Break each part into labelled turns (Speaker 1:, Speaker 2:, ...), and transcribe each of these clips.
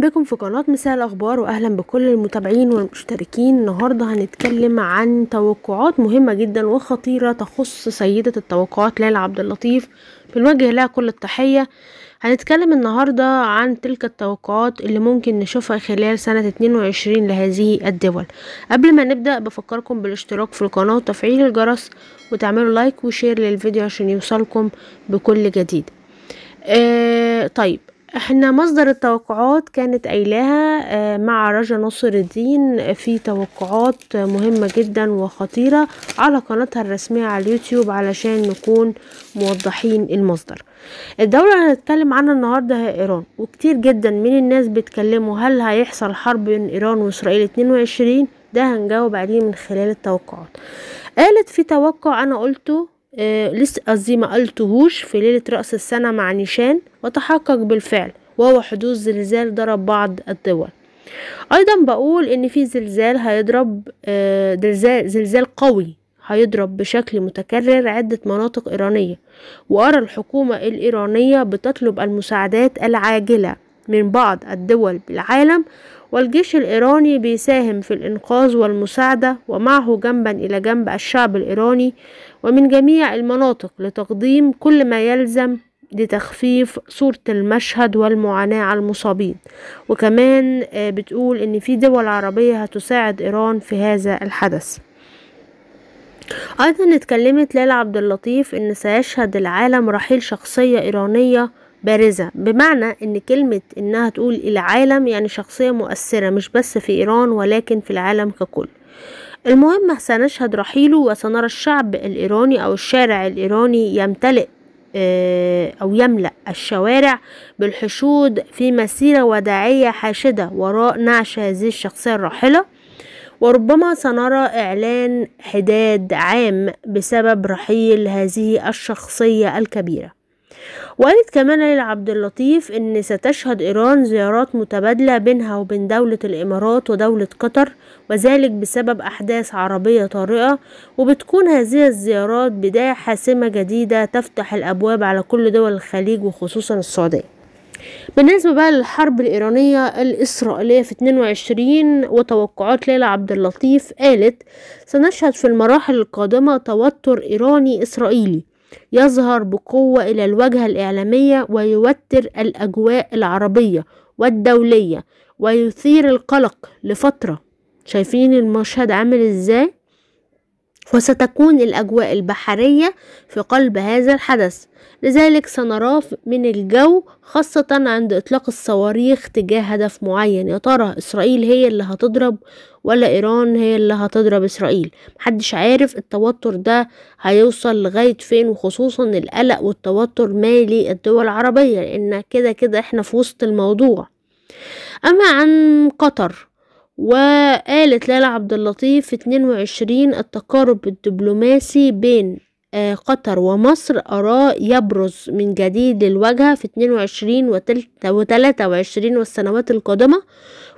Speaker 1: اهلا بكم في قناة مساء الاخبار واهلا بكل المتابعين والمشتركين النهاردة هنتكلم عن توقعات مهمة جدا وخطيرة تخص سيدة التوقعات ليلى عبد اللطيف بنوجه لها كل التحية هنتكلم النهاردة عن تلك التوقعات اللي ممكن نشوفها خلال سنة 22 لهذه الدول قبل ما نبدأ بفكركم بالاشتراك في القناة وتفعيل الجرس وتعملوا لايك وشير للفيديو عشان يوصلكم بكل جديد آه طيب احنا مصدر التوقعات كانت قايلاها آه، مع رجا نصر الدين في توقعات مهمة جدا وخطيرة على قناتها الرسمية على اليوتيوب علشان نكون موضحين المصدر الدولة اللي هنتكلم عنها النهاردة هي ايران وكتير جدا من الناس بيتكلموا هل هيحصل حرب بين ايران واسرائيل 22 ده هنجاوب عليه من خلال التوقعات قالت في توقع انا قلته آه، لسه قصدي ما قلتهوش في ليلة رأس السنة مع نيشان وتحقق بالفعل وهو حدوث زلزال ضرب بعض الدول أيضا بقول إن في زلزال هيضرب آه، زلزال, زلزال قوي هيضرب بشكل متكرر عدة مناطق إيرانية وأرى الحكومة الإيرانية بتطلب المساعدات العاجلة من بعض الدول بالعالم والجيش الإيراني بيساهم في الإنقاذ والمساعدة ومعه جنبا إلى جنب الشعب الإيراني ومن جميع المناطق لتقديم كل ما يلزم لتخفيف صورة المشهد والمعاناة على المصابين وكمان آه، بتقول ان في دول عربية هتساعد ايران في هذا الحدث ايضا اتكلمت ليلى عبد اللطيف ان سيشهد العالم رحيل شخصية ايرانية بارزة بمعنى ان كلمة انها تقول العالم يعني شخصية مؤثرة مش بس في ايران ولكن في العالم ككل المهم سنشهد رحيله وسنرى الشعب الايراني او الشارع الايراني يمتلئ آه، أو يملأ الشوارع بالحشود في مسيرة وداعية حاشدة وراء نعش هذه الشخصية الراحلة وربما سنرى إعلان حداد عام بسبب رحيل هذه الشخصية الكبيرة وقالت كمان ليلى عبد اللطيف ان ستشهد ايران زيارات متبادله بينها وبين دوله الامارات ودوله قطر وذلك بسبب احداث عربيه طارئه وبتكون هذه الزيارات بدايه حاسمه جديده تفتح الابواب على كل دول الخليج وخصوصا السعوديه بالنسبة بقى للحرب الإيرانية الإسرائيلية في 22 وتوقعات ليلى عبد اللطيف قالت سنشهد في المراحل القادمة توتر إيراني إسرائيلي يظهر بقوة إلى الواجهة الإعلامية ويوتر الأجواء العربية والدولية ويثير القلق لفترة شايفين المشهد عامل إزاي وستكون الأجواء البحرية في قلب هذا الحدث لذلك سنراه من الجو خاصة عند إطلاق الصواريخ تجاه هدف معين يا ترى إسرائيل هي اللي هتضرب ولا إيران هي اللي هتضرب إسرائيل محدش عارف التوتر ده هيوصل لغاية فين وخصوصا القلق والتوتر مالي الدول العربية لأن كده كده إحنا في وسط الموضوع أما عن قطر وقالت لالا عبد اللطيف في 22 التقارب الدبلوماسي بين آه، قطر ومصر أراه يبرز من جديد للواجهة في 22 و 23 والسنوات القادمة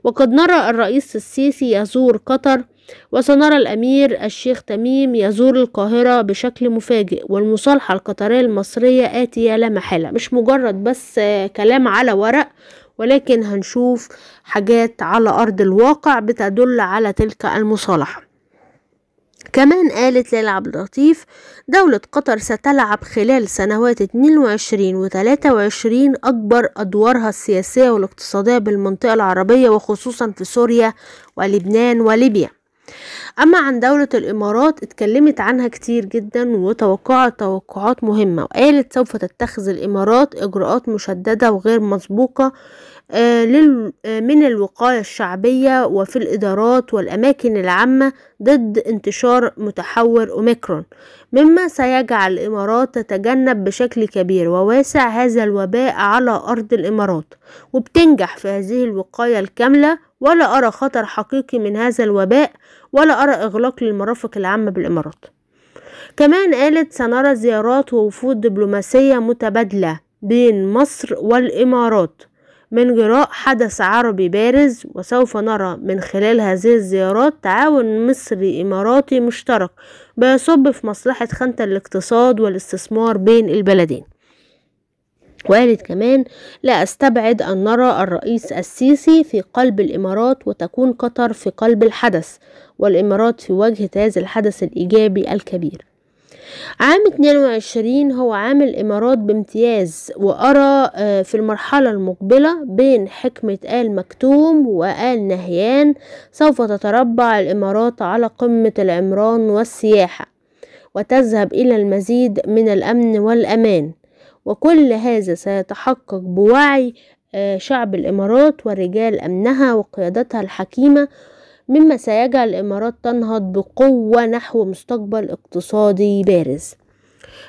Speaker 1: وقد نرى الرئيس السيسي يزور قطر وسنرى الأمير الشيخ تميم يزور القاهرة بشكل مفاجئ والمصالحة القطرية المصرية آتية لا محالة مش مجرد بس آه، كلام على ورق ولكن هنشوف حاجات على أرض الواقع بتدل على تلك المصالحة كمان قالت ليلى عبد اللطيف دولة قطر ستلعب خلال سنوات 22 و 23 أكبر أدوارها السياسية والاقتصادية بالمنطقة العربية وخصوصا في سوريا ولبنان وليبيا أما عن دولة الإمارات اتكلمت عنها كتير جدا وتوقعت توقعات مهمة وقالت سوف تتخذ الإمارات إجراءات مشددة وغير مسبوقة آه، آه، من الوقاية الشعبية وفي الإدارات والأماكن العامة ضد انتشار متحور أوميكرون مما سيجعل الإمارات تتجنب بشكل كبير وواسع هذا الوباء على أرض الإمارات وبتنجح في هذه الوقاية الكاملة ولا أرى خطر حقيقي من هذا الوباء ولا أرى إغلاق للمرافق العامة بالإمارات كمان قالت سنرى زيارات ووفود دبلوماسية متبادلة بين مصر والإمارات من جراء حدث عربي بارز وسوف نرى من خلال هذه الزيارات تعاون مصري إماراتي مشترك بيصب في مصلحة خانة الاقتصاد والاستثمار بين البلدين وقالت كمان لا أستبعد أن نرى الرئيس السيسي في قلب الإمارات وتكون قطر في قلب الحدث والإمارات في وجهة هذا الحدث الإيجابي الكبير عام 22 هو عام الإمارات بامتياز وأرى آه، في المرحلة المقبلة بين حكمة آل مكتوم وآل نهيان سوف تتربع الإمارات على قمة العمران والسياحة وتذهب إلى المزيد من الأمن والأمان وكل هذا سيتحقق بوعي آه، شعب الإمارات ورجال أمنها وقيادتها الحكيمة مما سيجعل الإمارات تنهض بقوة نحو مستقبل اقتصادي بارز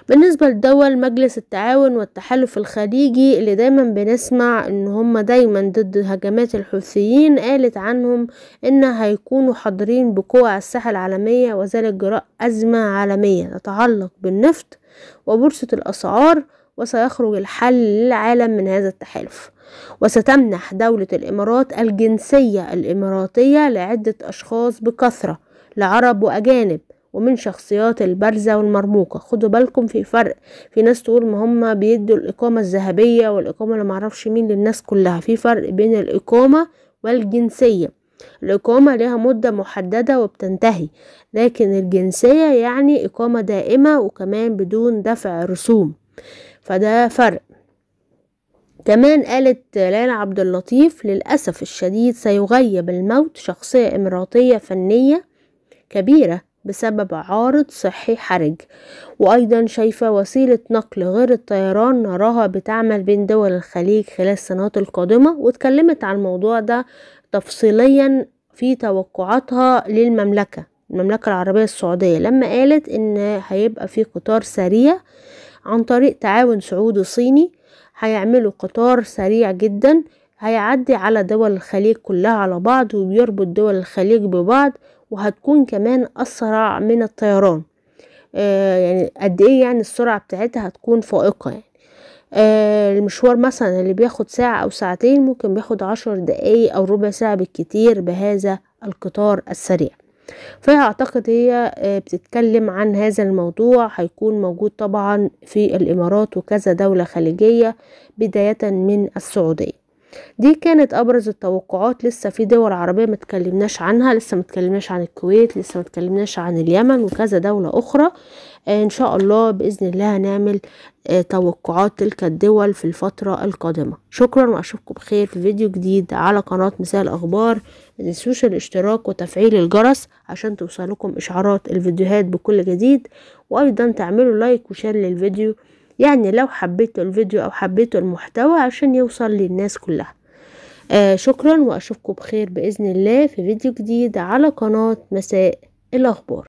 Speaker 1: بالنسبة لدول مجلس التعاون والتحالف الخليجي اللي دايما بنسمع ان هم دايما ضد هجمات الحوثيين قالت عنهم ان هيكونوا حاضرين بقوة على الساحة العالمية وذلك جراء أزمة عالمية تتعلق بالنفط وبورصة الأسعار وسيخرج الحل للعالم من هذا التحالف وستمنح دولة الإمارات الجنسية الإماراتية لعدة أشخاص بكثرة لعرب وأجانب ومن شخصيات البارزة والمرموقة خدوا بالكم في فرق في ناس تقول ما هم بيدوا الإقامة الذهبية والإقامة اللي معرفش مين للناس كلها في فرق بين الإقامة والجنسية الإقامة لها مدة محددة وبتنتهي لكن الجنسية يعني إقامة دائمة وكمان بدون دفع رسوم فده فرق كمان قالت ليلى عبد اللطيف للأسف الشديد سيغيب الموت شخصية إماراتية فنية كبيرة بسبب عارض صحي حرج وأيضا شايفة وسيلة نقل غير الطيران نراها بتعمل بين دول الخليج خلال السنوات القادمة واتكلمت عن الموضوع ده تفصيليا في توقعاتها للمملكة المملكة العربية السعودية لما قالت إن هيبقى في قطار سريع عن طريق تعاون سعودي صيني هيعملوا قطار سريع جدا هيعدي على دول الخليج كلها على بعض وبيربط دول الخليج ببعض وهتكون كمان أسرع من الطيران آه يعني قد ايه يعني السرعة بتاعتها هتكون فائقة يعني آه المشوار مثلا اللي بياخد ساعة أو ساعتين ممكن بياخد عشر دقايق أو ربع ساعة بالكتير بهذا القطار السريع آه فاعتقد هي آه، بتتكلم عن هذا الموضوع هيكون موجود طبعا في الامارات وكذا دولة خليجية بداية من السعودية دي كانت ابرز التوقعات لسه في دول عربيه ما اتكلمناش عنها لسه ما اتكلمناش عن الكويت لسه ما اتكلمناش عن اليمن وكذا دوله اخرى آه، ان شاء الله باذن الله هنعمل آه، توقعات تلك الدول في الفتره القادمه شكرا واشوفكم بخير في فيديو جديد على قناه مساء الاخبار ما تنسوش الاشتراك وتفعيل الجرس عشان توصلكم اشعارات الفيديوهات بكل جديد وايضا تعملوا لايك وشير للفيديو يعني لو حبيتوا الفيديو او حبيتوا المحتوى عشان يوصل للناس كلها آه شكرا واشوفكم بخير باذن الله في فيديو جديد على قناه مساء الاخبار